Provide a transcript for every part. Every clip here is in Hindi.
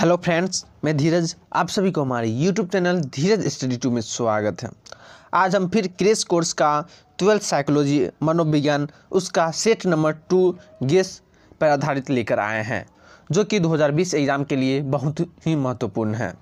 हेलो फ्रेंड्स मैं धीरज आप सभी को हमारे YouTube channel Dheeraj study two में स्वागत है आज हम फिर क्रेश कोर्स का ट्वेल्थ साइकोलॉजी मनोविज्ञान उसका सेट नंबर टू गेस पर आधारित लेकर आए हैं जो कि 2020 एग्ज़ाम के लिए बहुत ही महत्वपूर्ण है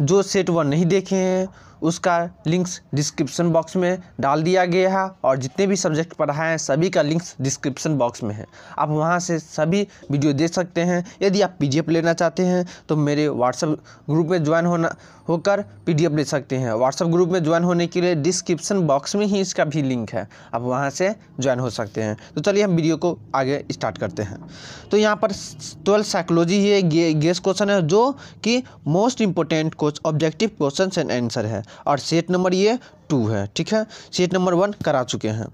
जो सेट वन नहीं देखे हैं उसका लिंक्स डिस्क्रिप्शन बॉक्स में डाल दिया गया है और जितने भी सब्जेक्ट पढ़ाए हैं सभी का लिंक्स डिस्क्रिप्शन बॉक्स में है आप वहाँ से सभी वीडियो देख सकते हैं यदि आप पी लेना चाहते हैं तो मेरे व्हाट्सएप ग्रुप में ज्वाइन होना होकर पी ले सकते हैं व्हाट्सएप ग्रुप में ज्वाइन होने के लिए डिस्क्रिप्शन बॉक्स में ही इसका भी लिंक है आप वहाँ से ज्वाइन हो सकते हैं तो चलिए हम वीडियो को आगे स्टार्ट करते हैं तो यहाँ पर ट्वेल्थ साइकोलॉजी ये गे, गेस क्वेश्चन है जो कि most important question objective question and answer है और सेट नंबर ये टू है ठीक है सेट नंबर वन करा चुके हैं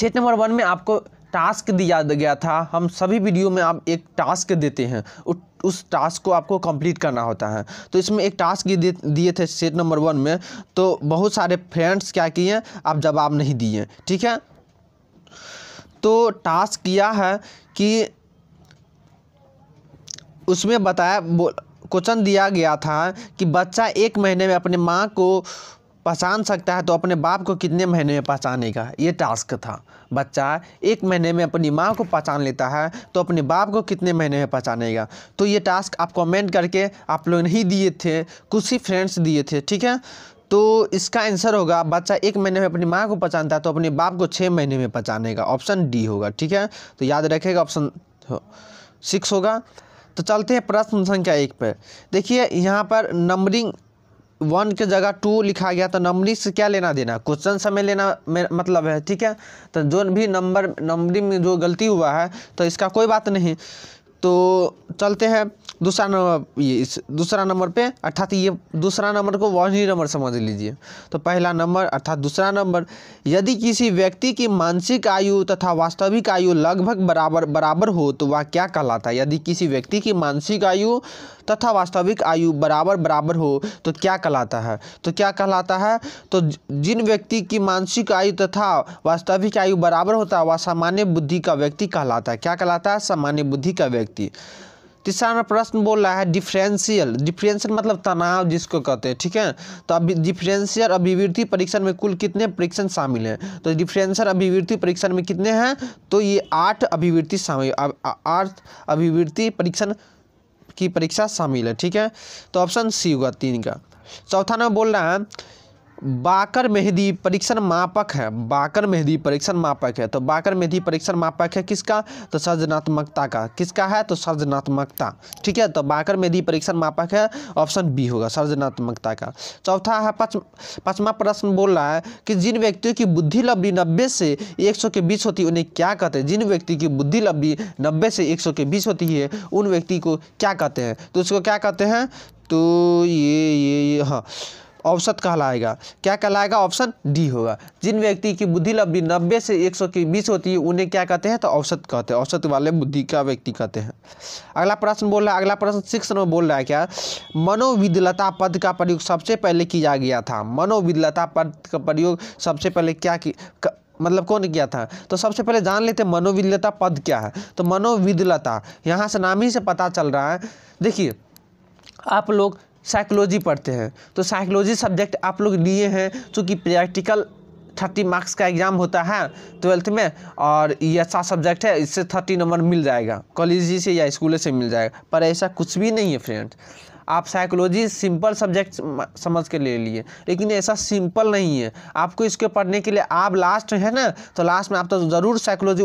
सेट नंबर वन में आपको टास्क दिया गया था हम सभी वीडियो में आप एक टास्क देते हैं उस टास्क को आपको कंप्लीट करना होता है तो इसमें एक टास्क दिए थे सेट नंबर वन में तो बहुत सारे फ्रेंड्स क्या किए आप जवाब नहीं दिए ठीक है तो टास्क किया है कि उसमें बताया क्वेश्चन दिया गया था कि बच्चा एक महीने में अपने माँ को पहचान सकता है तो अपने बाप को कितने महीने में पहचानेगा ये टास्क था बच्चा एक महीने में अपनी माँ को पहचान लेता है तो अपने बाप को कितने महीने में पहचानेगा तो ये टास्क आप कमेंट करके आप लोग नहीं दिए थे कुछ ही फ्रेंड्स दिए थे ठीक है तो इसका आंसर होगा बच्चा एक महीने में अपनी माँ को पहचानता है तो अपने बाप को छः महीने में पहचानेगा ऑप्शन डी होगा ठीक है तो याद रखेगा ऑप्शन सिक्स होगा तो चलते हैं प्रश्न संख्या एक पर देखिए यहाँ पर नंबरिंग वन के जगह टू लिखा गया तो नंबरिंग से क्या लेना देना क्वेश्चन समय लेना मतलब है ठीक है तो जो भी नंबर नंबरिंग में जो गलती हुआ है तो इसका कोई बात नहीं तो चलते हैं दूसरा नंबर ये इस दूसरा नंबर पे अर्थात ये दूसरा नंबर को वाजनी नंबर समझ लीजिए तो पहला नंबर अर्थात दूसरा नंबर यदि किसी व्यक्ति की मानसिक आयु तथा वास्तविक आयु लगभग बराबर बराबर हो तो वह क्या कहलाता है यदि किसी व्यक्ति की मानसिक आयु तथा वास्तविक आयु बराबर बराबर हो तो क्या कहलाता है तो क्या कहलाता है तो जिन व्यक्ति की मानसिक आयु तथा वास्तविक आयु बराबर होता है वह सामान्य बुद्धि का व्यक्ति कहलाता है क्या कहलाता है सामान्य बुद्धि का व्यक्ति तीसरा नंबर प्रश्न बोल रहा है डिफरेंशियल डिफरेंशियल मतलब तनाव जिसको कहते हैं ठीक है तो अब डिफरेंशियल अभिवृत्ति परीक्षण में कुल कितने परीक्षण शामिल हैं तो डिफरेंशियल अभिवृत्ति परीक्षण में कितने हैं तो ये आठ अभिवृत्ति शामिल आठ अभिवृत्ति परीक्षण की परीक्षा शामिल है ठीक है तो ऑप्शन सी होगा तीन का चौथा नंबर बोल रहा है बाकर मेहदी परीक्षण मापक है बाकर मेहदी परीक्षण मापक है तो बाकर मेहदी परीक्षण मापक है किसका तो सृजनात्मकता का किसका है तो सृजनात्मकता ठीक है तो बाकर मेहदी परीक्षण मापक है ऑप्शन बी होगा सृजनात्मकता का चौथा है पाँचवा प्रश्न बोल रहा है कि जिन व्यक्तियों की बुद्धि लब्धि नब्बे से एक सौ के बीच होती है उन्हें क्या कहते हैं जिन व्यक्ति की बुद्धि लब्धि नब्बे से एक सौ के बीच होती है उन व्यक्ति को क्या कहते हैं तो उसको क्या कहते हैं तो ये ये ये हाँ औसत कहलाएगा क्या कहलाएगा ऑप्शन डी होगा जिन व्यक्ति की बुद्धि लब्धि नब्बे से एक सौ के बीच होती है उन्हें क्या कहते हैं तो औसत कहते हैं औसत वाले बुद्धि का व्यक्ति कहते हैं अगला प्रश्न बोल रहा है अगला प्रश्न सिक्स नंबर बोल रहा है क्या मनोविदलता पद का प्रयोग सबसे पहले किया गया था मनोविदलता पद का प्रयोग सबसे पहले क्या किया मतलब कौन किया था तो सबसे पहले जान लेते मनोविदलता पद क्या है तो मनोविदलता यहाँ से नाम ही से पता चल रहा है देखिए आप लोग साइकोलॉजी पढ़ते हैं तो साइकोलॉजी सब्जेक्ट आप लोग लिए हैं चूँकि प्रैक्टिकल थर्टी मार्क्स का एग्ज़ाम होता है ट्वेल्थ में और ये अच्छा सब्जेक्ट है इससे थर्टी नंबर मिल जाएगा कॉलेज से या स्कूल से मिल जाएगा पर ऐसा कुछ भी नहीं है फ्रेंड आप साइकोलॉजी सिंपल सब्जेक्ट समझ के ले लिए लेकिन ऐसा सिंपल नहीं है आपको इसके पढ़ने के लिए आप लास्ट है ना तो लास्ट में आप तो ज़रूर साइकोलॉजी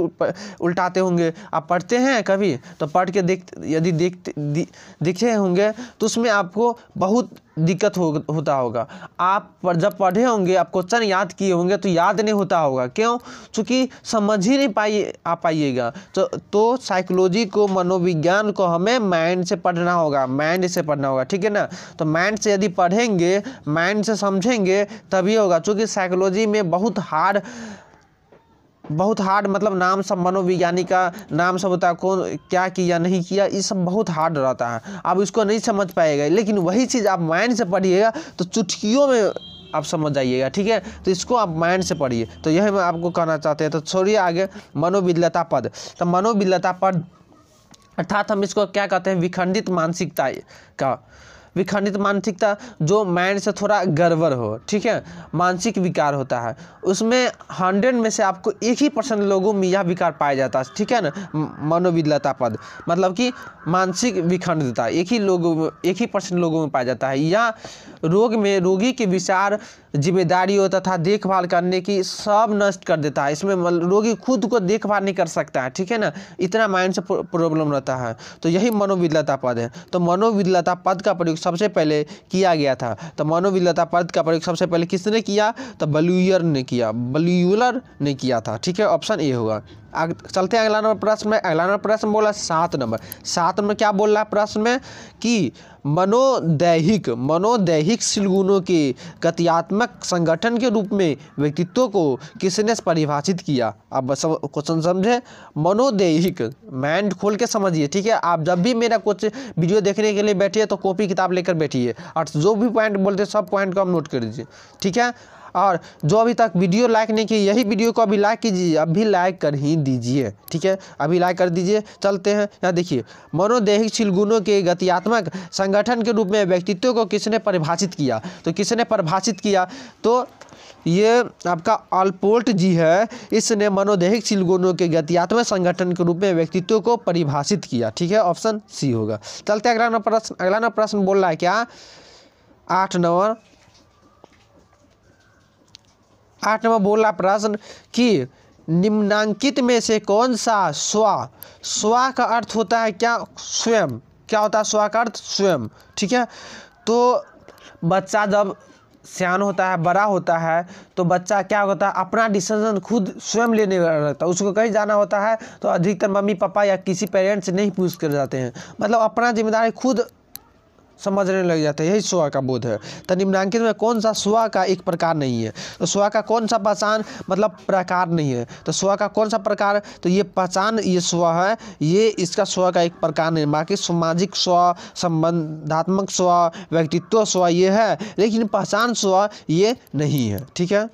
उल्टाते होंगे आप पढ़ते हैं कभी तो पढ़ के देख यदि देख दि, दिखे होंगे तो उसमें आपको बहुत दिक्कत हो होता होगा आप पर जब पढ़े होंगे आप क्वेश्चन याद किए होंगे तो याद नहीं होता होगा क्यों क्योंकि समझ ही नहीं पाइए आ पाइएगा तो तो साइकोलॉजी को मनोविज्ञान को हमें माइंड से पढ़ना होगा माइंड से पढ़ना होगा ठीक है ना तो माइंड से यदि पढ़ेंगे माइंड से समझेंगे तभी होगा चूँकि साइकोलॉजी में बहुत हार्ड बहुत हार्ड मतलब नाम सब मनोविज्ञानी का नाम सब होता है कौन क्या किया नहीं किया ये सब बहुत हार्ड रहता है आप इसको नहीं समझ पाएगा लेकिन वही चीज़ आप माइंड से पढ़िएगा तो चुटकियों में आप समझ जाइएगा ठीक है तो इसको आप माइंड से पढ़िए तो यही मैं आपको कहना चाहते हैं तो छोड़िए आगे मनोविद्यता पद तो मनोविद्लता पद अर्थात हम इसको क्या कहते हैं विखंडित मानसिकता का विखंडित मानसिकता जो माइंड से थोड़ा गड़बड़ हो ठीक है मानसिक विकार होता है उसमें हंड्रेड में से आपको एक ही परसेंट लोगों में यह विकार पाया जाता है ठीक है ना मनोविदलता पद मतलब कि मानसिक विखंडता एक ही लोगों एक ही परसेंट लोगों में पाया जाता है यह रोग में रोगी के विचार जिम्मेदारियों तथा देखभाल करने की सब नष्ट कर देता है इसमें रोगी खुद को देखभाल नहीं कर सकता है ठीक है ना इतना माइंड से प्रॉब्लम रहता है तो यही मनोविदलता पद है तो मनोविदलता पद का प्रयोग सबसे पहले किया गया था तो मानवविलता पद का प्रयोग सबसे पहले किसने किया तो बलूयर ने किया बलूलर ने किया था ठीक है ऑप्शन ए होगा चलते हैं अगला नंबर प्रश्न में अगला नंबर प्रश्न बोला सात नंबर सात नंबर क्या बोल रहा है प्रश्न में कि मनोदैहिक मनोदैहिक सिलगुणों के गतियात्मक संगठन के रूप में व्यक्तित्व को किसने परिभाषित किया अब क्वेश्चन समझे मनोदैहिक माइंड खोल के समझिए ठीक है आप जब भी मेरा कुछ वीडियो देखने के लिए बैठिए तो कॉपी किताब लेकर बैठिए और जो भी पॉइंट बोलते सब पॉइंट को आप नोट कर दीजिए ठीक है और जो अभी तक वीडियो लाइक नहीं की यही वीडियो को अभी लाइक कीजिए अभी लाइक कर ही दीजिए ठीक है अभी लाइक कर दीजिए चलते हैं यहाँ देखिए मनोदेहिक गुणों के गतियात्मक संगठन के रूप में व्यक्तित्व को किसने परिभाषित किया तो किसने परिभाषित किया तो ये आपका अल्पोल्ट जी है इसने मनोदैहिक सिलगुणों के गतियात्मक संगठन के रूप में व्यक्तित्व को परिभाषित किया ठीक है ऑप्शन सी होगा चलते अगला प्रश्न अगला प्रश्न बोल रहा है क्या आठ नंबर आठ नंबर बोला प्रश्न कि निम्नांकित में से कौन सा स्व स्वा का अर्थ होता है क्या स्वयं क्या होता है स्व का अर्थ स्वयं ठीक है तो बच्चा जब सियान होता है बड़ा होता है तो बच्चा क्या होता है अपना डिसीजन खुद स्वयं लेने लगता है उसको कहीं जाना होता है तो अधिकतर मम्मी पापा या किसी पेरेंट्स से नहीं पूछ कर जाते हैं मतलब अपना जिम्मेदारी खुद समझने लग जाते हैं यही सुहा का बोध है तो निम्नांकित में कौन सा स्व का एक प्रकार नहीं है तो सुहा का कौन सा पहचान मतलब प्रकार नहीं है तो स्व का कौन सा प्रकार तो ये पहचान ये स्व है ये इसका स्व का एक प्रकार नहीं बाकी सामाजिक स्व संबंधात्मक स्व व्यक्तित्व स्व ये है लेकिन पहचान स्व ये नहीं है ठीक है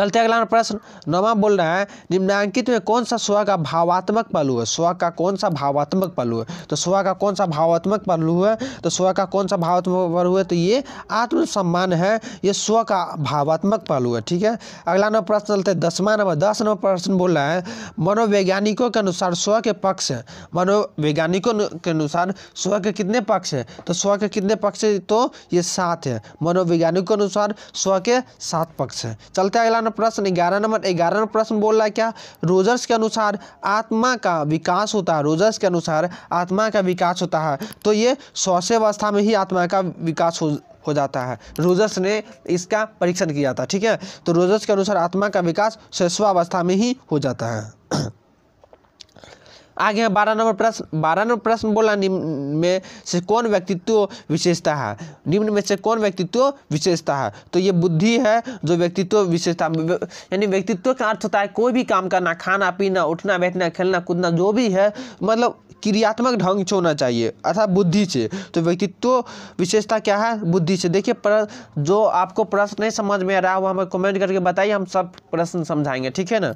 चलते अगला प्रश्न नवा बोल रहा है निम्नांकित में कौन सा स्व का भावात्मक पहलू है स्व का कौन सा भावात्मक पहलू है तो स्व का कौन सा भावात्मक पहलू है तो स्व का कौन सा भावात्मक पहलू है तो ये आत्मसम्मान है ये स्व का भावात्मक पहलू है ठीक है अगला नंबर प्रश्न चलते दसवा नंबर दस नंबर प्रश्न बोल रहा है मनोवैज्ञानिकों के अनुसार स्व के पक्ष है मनोवैज्ञानिकों के अनुसार स्व के कितने पक्ष है तो स्व के कितने पक्ष है तो ये सात है मनोवैज्ञानिकों के अनुसार स्व के सात पक्ष है चलते अगला नंबर प्रश्न ग्यारह नंबर ग्यारह नंबर प्रश्न बोल रहा है क्या रोजर्स के अनुसार आत्मा का विकास होता है रोजर्स के अनुसार आत्मा का विकास होता है तो ये सौसे अवस्था में ही आत्मा का विकास हो हो जाता है रोजर्स ने इसका परीक्षण किया था ठीक है तो रोजर्स के अनुसार आत्मा का विकास शैशवावस्था में ही हो जाता है आगे है बारह नंबर प्रश्न बारह नंबर प्रश्न बोला निम्न में से कौन व्यक्तित्व विशेषता है निम्न में से कौन व्यक्तित्व विशेषता है तो ये बुद्धि है जो व्यक्तित्व विशेषता यानी व्यक्तित्व का अर्थ होता है कोई भी काम करना खाना पीना उठना बैठना खेलना कूदना जो भी है मतलब क्रियात्मक ढंग से होना चाहिए अर्थात बुद्धि से तो व्यक्तित्व विशेषता क्या है बुद्धि से देखिए जो आपको प्रश्न नहीं समझ में आ रहा है वो हमें कमेंट करके बताइए हम सब प्रश्न समझाएंगे ठीक है ना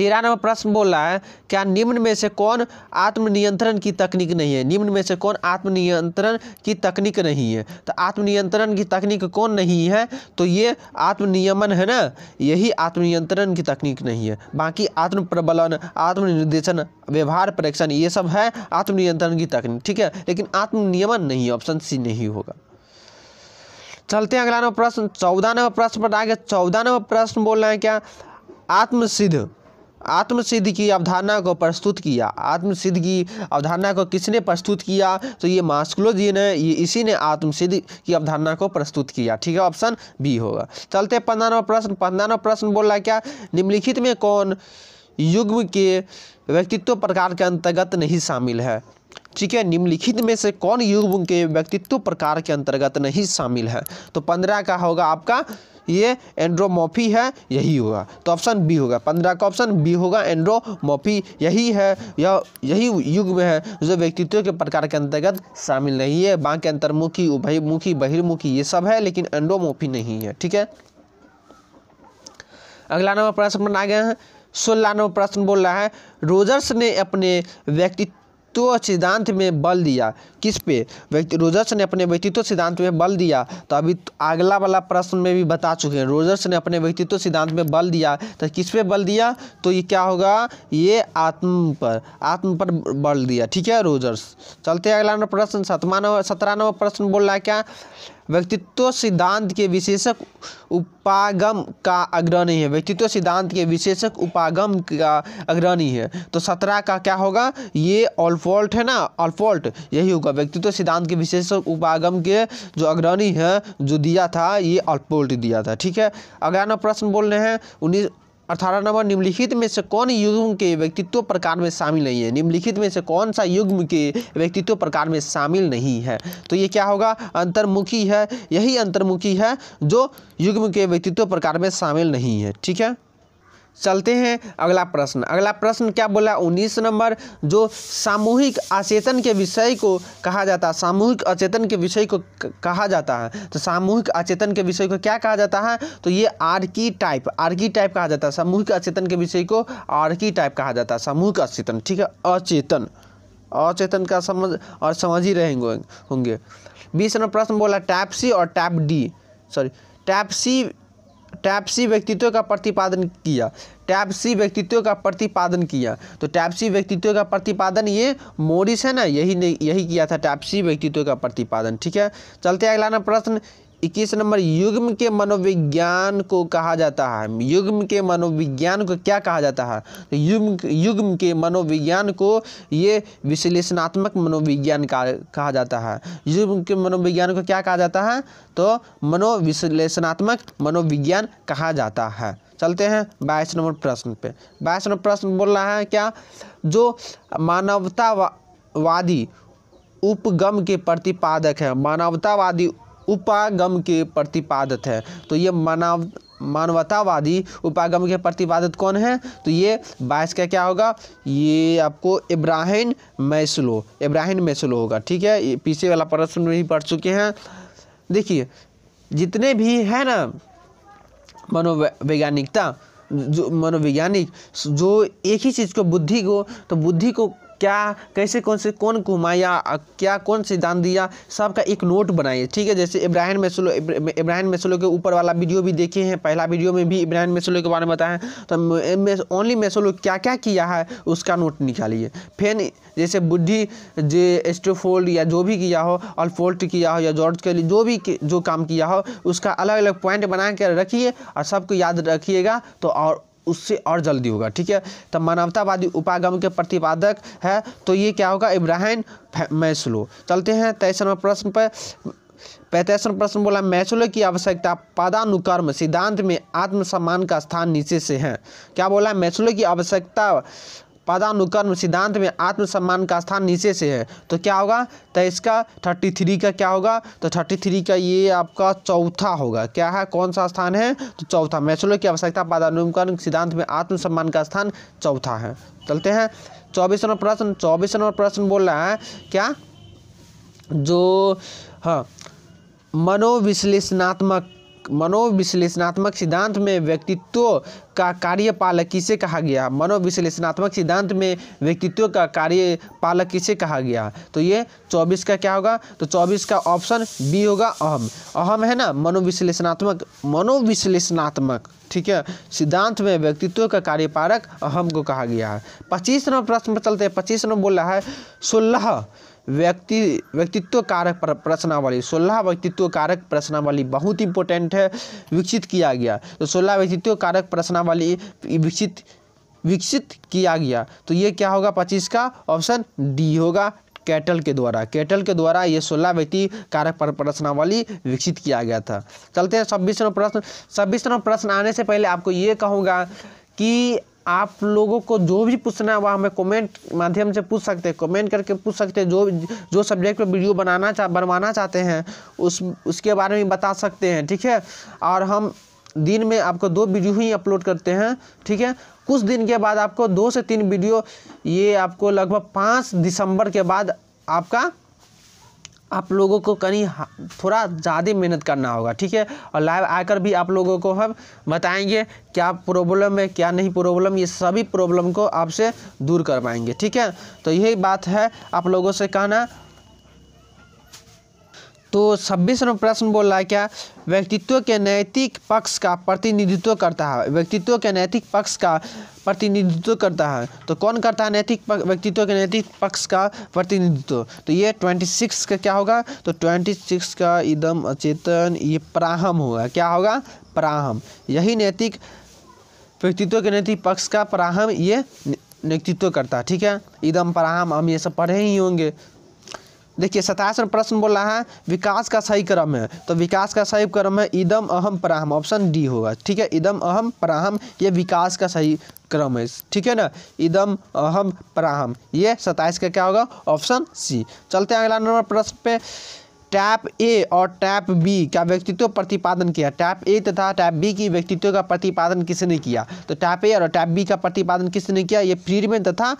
तेरह नंबर प्रश्न बोल रहा है क्या निम्न में से कौन आत्मनियंत्रण की तकनीक नहीं है निम्न में से कौन आत्मनियंत्रण की तकनीक नहीं है तो आत्मनियंत्रण की तकनीक कौन नहीं है तो ये आत्मनियमन है ना यही आत्मनियंत्रण की तकनीक नहीं है बाकी आत्म प्रबलन आत्मनिर्देशन व्यवहार परीक्षण ये सब है आत्मनियंत्रण की तकनीक ठीक है लेकिन आत्मनियमन नहीं है ऑप्शन सी नहीं होगा चलते हैं अगला नंबर प्रश्न चौदह नंबर प्रश्न पर आगे चौदह नंबर प्रश्न बोल रहे हैं क्या आत्मसिद्ध आत्मसिद्ध की अवधारणा को प्रस्तुत किया आत्मसिद्ध की अवधारणा को किसने प्रस्तुत किया तो ये मास्कुलो जी ने ये इसी ने आत्मसिद्ध की अवधारणा को प्रस्तुत किया ठीक है ऑप्शन बी होगा चलते पंद्रहवा प्रश्न पंद्रहवा प्रश्न बोल रहा क्या निम्नलिखित में कौन युग्म के व्यक्तित्व प्रकार के अंतर्गत नहीं शामिल है ठीक है निम्नलिखित में से कौन युग्म के व्यक्तित्व प्रकार के अंतर्गत नहीं शामिल है तो पंद्रह का होगा आपका ये एंड्रोमोफी है यही होगा तो ऑप्शन बी होगा पंद्रह का ऑप्शन बी होगा एंड्रोमोफी यही है या यही युग में है जो व्यक्तित्व के प्रकार के अंतर्गत शामिल नहीं है बाँ के अंतर्मुखी उभयमुखी बहिर्मुखी ये सब है लेकिन एंड्रोमोफी नहीं है ठीक है अगला नंबर प्रश्न आ गया है सोलह नंबर प्रश्न बोल रहा है रोजर्स ने अपने व्यक्तित्व व्यक्तित्व सिद्धांत में बल दिया किस पे व्यक्ति रोजर्स ने अपने व्यक्तित्व सिद्धांत में बल दिया तो अभी तो अगला वाला प्रश्न में भी बता चुके हैं रोजर्स ने अपने व्यक्तित्व सिद्धांत में बल दिया तो किस पे बल दिया तो ये क्या होगा ये आत्म पर आत्म पर बल दिया ठीक है रोजर्स चलते अगला प्रश्न सतमा नंबर नंबर प्रश्न बोल रहा है क्या व्यक्तित्व सिद्धांत के विशेषक उपागम का अग्रणी है व्यक्तित्व सिद्धांत के विशेषक उपागम का अग्रणी है तो सत्रह का क्या होगा ये ऑलफॉल्ट है ना ऑलफॉल्ट यही होगा व्यक्तित्व सिद्धांत के विशेषक उपागम के जो अग्रणी है जो दिया था ये ऑल्फॉल्ट दिया था ठीक है अगला प्रश्न बोल रहे हैं उन्नीस अठारह नंबर निम्नलिखित में से कौन युग्म के व्यक्तित्व प्रकार में शामिल नहीं है निम्नलिखित में से कौन सा युग्म के व्यक्तित्व प्रकार में शामिल नहीं है तो ये क्या होगा अंतर्मुखी है यही अंतर्मुखी है जो युग्म के व्यक्तित्व प्रकार में शामिल नहीं है ठीक है चलते हैं अगला प्रश्न अगला प्रश्न क्या बोला उन्नीस नंबर जो सामूहिक अचेतन के विषय को कहा जाता है सामूहिक अचेतन के विषय को कहा जाता है तो सामूहिक अचेतन के विषय को क्या कहा जाता है तो ये आर्की टाइप आर्की टाइप कहा जाता है सामूहिक अचेतन के विषय को आर्की टाइप कहा जाता है सामूहिक अचेतन ठीक है अचेतन अचेतन का समझ और समझ ही रहेंगे होंगे बीस नंबर प्रश्न बोला टैप सी और type D sorry type C type C व्यक्तित्व का प्रतिपादन किया टैपसी व्यक्तित्व का प्रतिपादन किया तो टैपसी व्यक्तित्व का प्रतिपादन ये मोरिस है ना यही ने यही किया था टैपसी व्यक्तित्व का प्रतिपादन ठीक है चलते अगला ना प्रश्न इक्कीस नंबर युग्म के मनोविज्ञान को कहा जाता है युग्म के मनोविज्ञान को क्या कहा जाता है तो युग्म युग्म के मनोविज्ञान को ये विश्लेषणात्मक मनोविज्ञान कहा जाता है युग्म के मनोविज्ञान को क्या कहा जाता है तो मनोविश्लेषणात्मक मनोविज्ञान कहा जाता है चलते हैं बाईस नंबर प्रश्न पे बाईस नंबर प्रश्न बोल रहा है क्या जो मानवतावादी उपगम के प्रतिपादक है मानवतावादी उपागम के प्रतिपादक है तो ये मानव मानवतावादी उपागम के प्रतिपादक कौन है तो ये बायस का क्या होगा ये आपको इब्राहिम मैसलो इब्राहिम मैसलो होगा ठीक है पीछे वाला प्रश्न भी पढ़ चुके हैं देखिए जितने भी है ना मनोवैज्ञानिकता जो मनोवैज्ञानिक जो एक ही चीज़ को बुद्धि को तो बुद्धि को क्या कैसे कौन से कौन घुमाया क्या कौन सिद्धांत दिया सबका एक नोट बनाइए ठीक है जैसे इब्राहिम मेसलो इब्राहिम मेसलो के ऊपर वाला वीडियो भी देखे हैं पहला वीडियो में भी इब्राहिम मेसलो के बारे में बताया तो ओनली मेसलो क्या क्या किया है उसका नोट निकालिए फिर जैसे बुद्धि जे एस्ट्रोफोल्ड या जो भी किया हो अल्फोल्ट किया हो या जॉर्ज के लिए जो भी जो काम किया हो उसका अलग अलग पॉइंट बना कर रखिए और सबको याद रखिएगा तो और उससे और जल्दी होगा ठीक है तो मानवतावादी उपागम के प्रतिपादक है तो ये क्या होगा इब्राहिम मैसलो चलते हैं तेईस नंबर प्रश्न पर पैंतीस प्रश्न बोला मैसलो की आवश्यकता पदानुकर्म सिद्धांत में आत्मसम्मान का स्थान नीचे से है क्या बोला मैसलो की आवश्यकता पदानुक्रम सिद्धांत में आत्मसम्मान का स्थान नीचे से है तो क्या होगा तो इसका थर्टी थ्री का क्या होगा तो थर्टी थ्री का ये आपका चौथा होगा क्या है कौन सा स्थान है तो चौथा मैचलो की आवश्यकता पदानुक्रम सिद्धांत में आत्मसम्मान का स्थान चौथा है चलते हैं चौबीस नंबर प्रश्न चौबीस नंबर प्रश्न बोल रहा है क्या जो हाँ मनोविश्लेषणात्मक मनोविश्लेषणात्मक सिद्धांत में व्यक्तित्व का कार्यपालक किसे कहा गया मनोविश्लेषणात्मक सिद्धांत में व्यक्तित्व का कार्यपालक किसे कहा गया तो ये चौबीस का क्या होगा तो चौबीस का ऑप्शन बी होगा अहम अहम है ना मनोविश्लेषणात्मक मनोविश्लेषणात्मक ठीक है सिद्धांत में व्यक्तित्व का कार्यपालक अहम को कहा गया है पच्चीस नंबर प्रश्न पर चलते हैं पच्चीस नंबर बोल रहा है सोलह व्यक्ति व्यक्तित्व कारक प्रश्नावली सोलह व्यक्तित्व कारक प्रश्नावली बहुत इंपॉर्टेंट है विकसित किया गया तो सोलह व्यक्तित्व कारक प्रश्नावली विकसित विकसित किया गया तो ये क्या होगा पच्चीस का ऑप्शन डी होगा कैटल के द्वारा कैटल के द्वारा ये सोलह व्यक्ति कारक प्रश्नावली विकसित किया गया था चलते हैं छब्बीस नंबर प्रश्न छब्बीस नंबर प्रश्न आने से पहले आपको ये कहूँगा कि आप लोगों को जो भी पूछना है वह हमें कमेंट माध्यम से पूछ सकते हैं कमेंट करके पूछ सकते हैं जो जो सब्जेक्ट पर वीडियो बनाना चाह बनवाना चाहते हैं उस उसके बारे में बता सकते हैं ठीक है और हम दिन में आपको दो वीडियो ही अपलोड करते हैं ठीक है कुछ दिन के बाद आपको दो से तीन वीडियो ये आपको लगभग पाँच दिसंबर के बाद आपका आप लोगों को कहीं थोड़ा ज़्यादा मेहनत करना होगा ठीक है और लाइव आकर भी आप लोगों को हम बताएंगे क्या प्रॉब्लम है क्या नहीं प्रॉब्लम ये सभी प्रॉब्लम को आपसे दूर कर पाएंगे ठीक है तो यही बात है आप लोगों से कहना तो छब्बीस नंबर प्रश्न बोल रहा है क्या व्यक्तित्व के नैतिक पक्ष का प्रतिनिधित्व करता है व्यक्तित्व के नैतिक पक्ष का प्रतिनिधित्व करता है तो कौन करता है नैतिक व्यक्तित्व के नैतिक पक्ष का प्रतिनिधित्व तो ये ट्वेंटी सिक्स का क्या होगा तो ट्वेंटी सिक्स का एकदम अचेतन ये प्राहम होगा क्या होगा प्राहम यही नैतिक व्यक्तित्व के नैतिक पक्ष का प्राहम ये नेतृत्व करता है ठीक है एकदम प्राहम हम ये सब पढ़े ही होंगे देखिए सतासठ प्रश्न बोल रहा है विकास का सही क्रम है तो विकास का सही क्रम है इदम अहम प्राहम ऑप्शन डी होगा ठीक है इदम अहम प्राहम ये विकास का सही क्रम है ठीक है ना इदम अहम प्राहम ये सताइस का क्या होगा ऑप्शन सी चलते हैं अगला नंबर प्रश्न पे टैप ए और टैप बी का व्यक्तित्व प्रतिपादन किया टैप ए तथा टैप बी की व्यक्तित्व का प्रतिपादन किसने किया तो टैप ए और टैप बी का प्रतिपादन किसने किया ये फ्रीडमैन तथा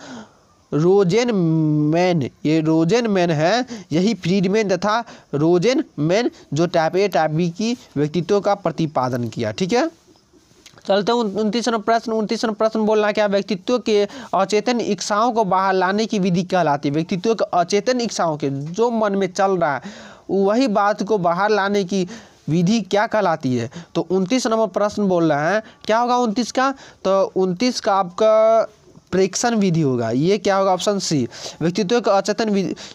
रोजेन मैन ये रोजेन मैन है यही फ्रीडमैन तथा रोजेन मैन जो टाइप ए टाइप बी की व्यक्तित्व का प्रतिपादन किया ठीक है चलते उनतीस प्रश्न उनतीस प्रश्न बोलना क्या व्यक्तित्व के अचेतन इच्छाओं को बाहर लाने की विधि कहलाती है व्यक्तित्व के अचेतन इच्छाओं के जो मन में चल रहा है वही बात को बाहर लाने की विधि क्या कहलाती है तो उनतीस नंबर प्रश्न बोल रहे हैं क्या होगा उनतीस का तो उनतीस का आपका प्रेक्षण विधि होगा ये क्या होगा ऑप्शन सी व्यक्तित्व के अचेतन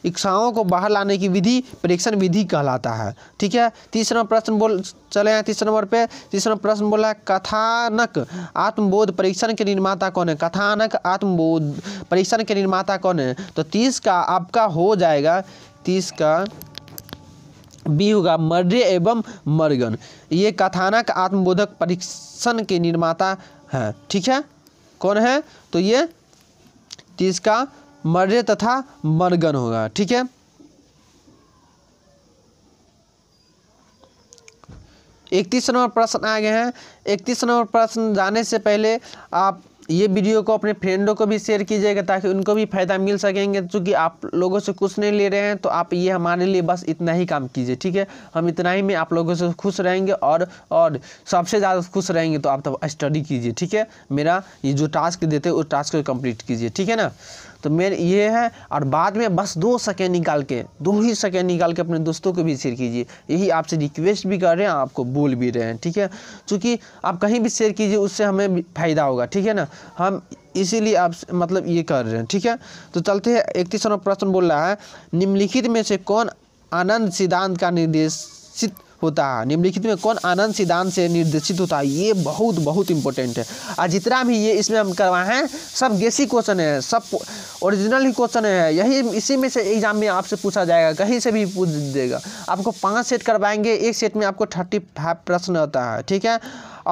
इच्छाओं को बाहर लाने की विधि प्रेक्षण विधि कहलाता है ठीक है तीसरा प्रश्न बोल चले हैं तीसरे नंबर पे तीसरा प्रश्न बोला है कथानक आत्मबोध परीक्षण के निर्माता कौन है कथानक आत्मबोध परीक्षण के निर्माता कौन है तो तीस का आपका हो जाएगा तीस का बी होगा मर्रे एवं मर्गन ये कथानक आत्मबोधक परीक्षण के निर्माता है ठीक है कौन है तो ये का मर्य तथा मनगन होगा ठीक है इकतीस नंबर प्रश्न आ गए हैं इकतीस नंबर प्रश्न जाने से पहले आप ये वीडियो को अपने फ्रेंडों को भी शेयर कीजिएगा ताकि उनको भी फ़ायदा मिल सकेंगे चूँकि आप लोगों से कुछ नहीं ले रहे हैं तो आप ये हमारे लिए बस इतना ही काम कीजिए ठीक है हम इतना ही में आप लोगों से खुश रहेंगे और और सबसे ज़्यादा खुश रहेंगे तो आप तब स्टडी कीजिए ठीक है मेरा ये जो टास्क देते हैं उस टास्क को कम्प्लीट कीजिए ठीक है ना तो मेन ये है और बाद में बस दो सेकेंड निकाल के दो ही सेकेंड निकाल के अपने दोस्तों को भी शेयर कीजिए यही आपसे रिक्वेस्ट भी कर रहे हैं आपको बोल भी रहे हैं ठीक है चूँकि आप कहीं भी शेयर कीजिए उससे हमें फ़ायदा होगा ठीक है ना हम इसीलिए आप मतलब ये कर रहे हैं ठीक है तो चलते हैं इकतीसवा प्रश्न बोल रहा है निम्नलिखित में से कौन आनंद सिद्धांत का निर्देशित होता है निम्नलिखित में कौन आनंद सिद्धांत से निर्देशित होता है ये बहुत बहुत इंपॉर्टेंट है और जितना भी ये इसमें हम करवाए हैं सब गेसी क्वेश्चन है सब ओरिजिनल ही क्वेश्चन है यही इसी में से एग्जाम में आपसे पूछा जाएगा कहीं से भी पूछ देगा आपको पाँच सेट करवाएंगे एक सेट में आपको थर्टी फाइव प्रश्न होता है ठीक है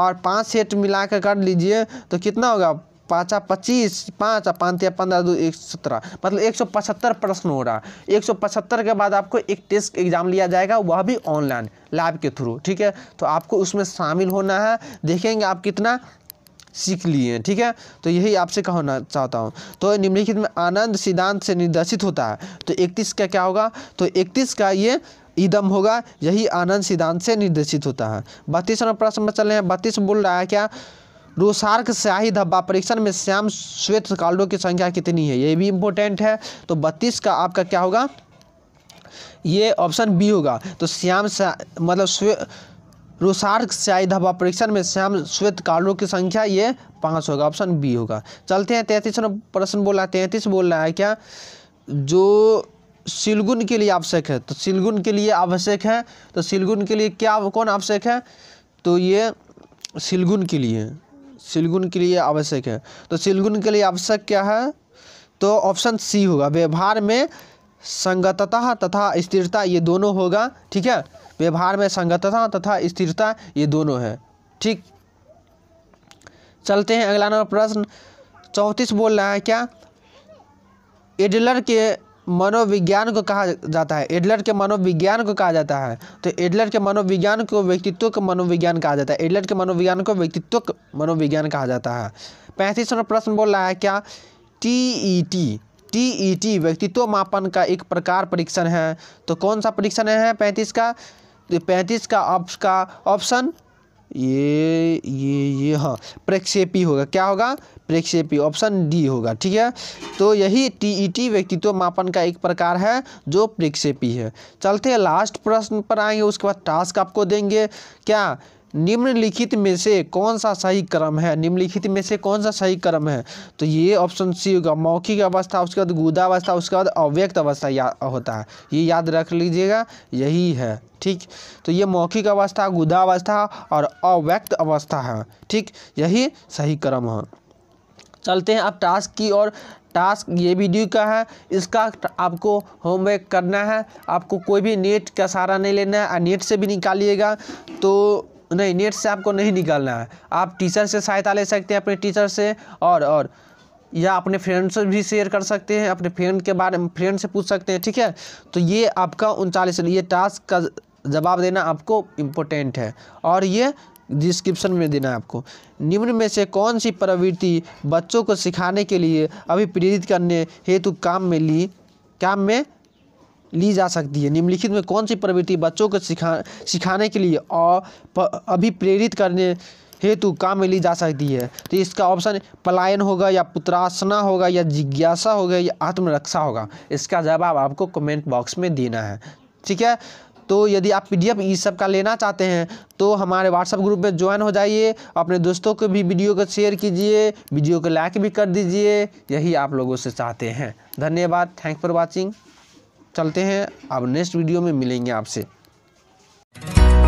और पाँच सेट मिला कर लीजिए तो कितना होगा पाँचा पच्चीस पाँच और पाँच पंद्रह दो एक सत्रह मतलब एक सौ पचहत्तर प्रश्न हो रहा है एक सौ पचहत्तर के बाद आपको एक टेस्ट एग्जाम लिया जाएगा वह भी ऑनलाइन लैब के थ्रू ठीक है तो आपको उसमें शामिल होना है देखेंगे आप कितना सीख लिए हैं ठीक है तो यही आपसे कहना चाहता हूँ तो निम्नलिखित में आनंद सिद्धांत से निर्देशित होता है तो इकतीस का क्या होगा तो इकतीस का ये ईदम होगा यही आनंद सिद्धांत से निर्देशित होता है बत्तीसवा प्रश्न में चल रहे हैं बत्तीस बोल रहा है क्या रोसार्क शाही धब्बा परीक्षण में श्याम श्वेत काल्डों की संख्या कितनी है ये भी इम्पोर्टेंट है तो बत्तीस का आपका क्या होगा ये ऑप्शन बी होगा तो श्याम मतलब श्वे रोसार्क शाही धब्बा परीक्षण में श्याम श्वेत कालों की संख्या ये पाँच होगा ऑप्शन बी होगा चलते हैं तैंतीस प्रश्न बोल रहा है तैंतीस बोल रहा है क्या जो सिलगुन के लिए आवश्यक है तो सिलगुन के लिए आवश्यक है तो सिलगुन के लिए क्या कौन आवश्यक है तो ये सिलगुन के लिए सिलगुन के लिए आवश्यक है तो सिलगुन के लिए आवश्यक क्या है तो ऑप्शन सी होगा व्यवहार में संगतता तथा स्थिरता ये दोनों होगा ठीक है व्यवहार में संगतता तथा स्थिरता ये दोनों है ठीक चलते हैं अगला नंबर प्रश्न चौंतीस बोल रहा है क्या एडलर के मनोविज्ञान को कहा जाता है एडलर के मनोविज्ञान को कहा जाता है तो एडलर के मनोविज्ञान को व्यक्तित्व का मनोविज्ञान कहा जाता है एडलर के मनोविज्ञान को व्यक्तित्व मनोविज्ञान कहा जाता है पैंतीस नंबर प्रश्न बोल रहा है क्या T E T T E T व्यक्तित्व मापन का एक प्रकार परीक्षण है तो कौन सा परीक्षण है पैंतीस का तो पैंतीस का ऑप्स का ऑप्शन ये ये ये हाँ प्रक्षेपी होगा क्या होगा प्रक्षेपी ऑप्शन डी होगा ठीक है तो यही टीईटी e व्यक्तित्व मापन का एक प्रकार है जो प्रक्षेपी है चलते हैं लास्ट प्रश्न पर आएंगे उसके बाद टास्क आपको देंगे क्या निम्नलिखित में से कौन सा सही क्रम है निम्नलिखित में से कौन सा सही क्रम है तो ये ऑप्शन सी होगा मौखिक अवस्था उसके बाद गुदा अवस्था उसके बाद अव्यक्त अवस्था या होता है ये याद रख लीजिएगा यही है ठीक तो ये मौखिक अवस्था गुदा अवस्था और अव्यक्त अवस्था है ठीक यही सही क्रम है चलते हैं अब टास्क की और टास्क ये वीडियो का है इसका आपको होमवर्क करना है आपको कोई भी नेट का सहारा नहीं लेना है नेट से भी निकालिएगा तो नहीं नेट से आपको नहीं निकालना है आप टीचर से सहायता ले सकते हैं अपने टीचर से और और या अपने फ्रेंड से भी शेयर कर सकते हैं अपने फ्रेंड के बारे में फ्रेंड से पूछ सकते हैं ठीक है तो ये आपका उनचालीस ये टास्क का जवाब देना आपको इम्पोर्टेंट है और ये डिस्क्रिप्शन में देना है आपको निम्न में से कौन सी प्रवृत्ति बच्चों को सिखाने के लिए अभी प्रेरित करने हेतु काम में ली काम में ली जा सकती है निम्नलिखित में कौन सी प्रवृत्ति बच्चों को सिखा सिखाने के लिए और अभिप्रेरित करने हेतु काम में ली जा सकती है तो इसका ऑप्शन पलायन होगा या पुत्रासना होगा या जिज्ञासा होगा या आत्मरक्षा होगा इसका जवाब आपको कमेंट बॉक्स में देना है ठीक है तो यदि आप पी डी इस सब का लेना चाहते हैं तो हमारे व्हाट्सएप ग्रुप में ज्वाइन हो जाइए अपने दोस्तों को भी वीडियो को शेयर कीजिए वीडियो को लाइक भी कर दीजिए यही आप लोगों से चाहते हैं धन्यवाद थैंक फॉर वॉचिंग चलते हैं अब नेक्स्ट वीडियो में मिलेंगे आपसे